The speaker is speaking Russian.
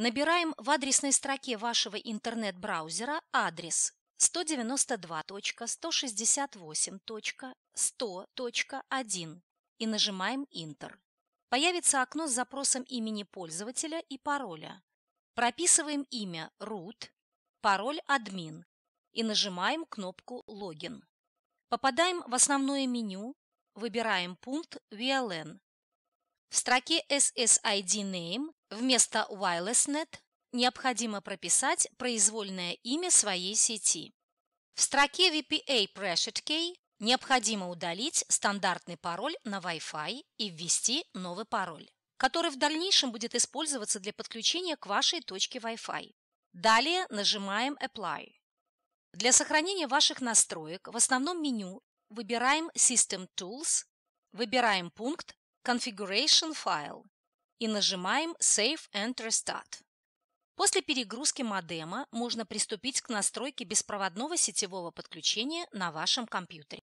Набираем в адресной строке вашего интернет-браузера адрес 192.168.100.1 и нажимаем Enter. Появится окно с запросом имени пользователя и пароля. Прописываем имя «Root», пароль admin и нажимаем кнопку «Логин». Попадаем в основное меню, выбираем пункт VLN. В строке SSID Name Вместо WirelessNet необходимо прописать произвольное имя своей сети. В строке VPA Pressured Key необходимо удалить стандартный пароль на Wi-Fi и ввести новый пароль, который в дальнейшем будет использоваться для подключения к вашей точке Wi-Fi. Далее нажимаем Apply. Для сохранения ваших настроек в основном меню выбираем System Tools, выбираем пункт Configuration File и нажимаем Save and Restart. После перегрузки модема можно приступить к настройке беспроводного сетевого подключения на вашем компьютере.